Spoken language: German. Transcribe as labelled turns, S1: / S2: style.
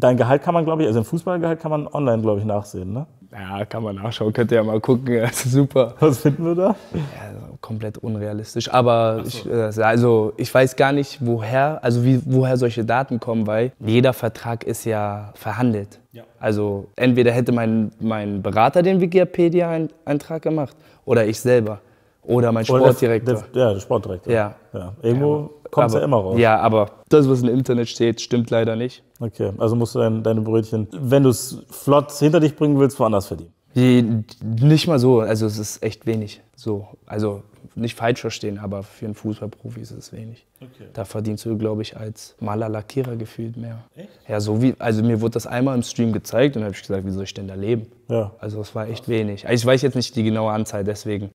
S1: Dein Gehalt kann man, glaube ich, also ein Fußballgehalt kann man online, glaube ich, nachsehen, ne? Ja, kann man nachschauen, könnt ihr ja mal gucken, das ist super. Was finden wir da? Ja, komplett unrealistisch, aber so. ich, äh, also ich weiß gar nicht, woher, also wie, woher solche Daten kommen, weil jeder Vertrag ist ja verhandelt. Ja. Also entweder hätte mein, mein Berater den Wikipedia-Eintrag gemacht oder ich selber oder mein Sportdirektor. Oder der, der, ja, der Sportdirektor. Ja. ja. Irgendwo Kommt ja immer raus. Ja, aber das, was im Internet steht, stimmt leider nicht. Okay, also musst du dein, deine Brötchen, wenn du es flott hinter dich bringen willst, woanders verdienen. Die, nicht mal so, also es ist echt wenig. So, also nicht falsch verstehen, aber für einen Fußballprofi ist es wenig. Okay. Da verdienst du, glaube ich, als Maler Lackierer gefühlt mehr. Echt? Ja, so wie, also mir wurde das einmal im Stream gezeigt und habe ich gesagt, wie soll ich denn da leben? Ja. Also es war echt wenig. Also ich weiß jetzt nicht die genaue Anzahl, deswegen.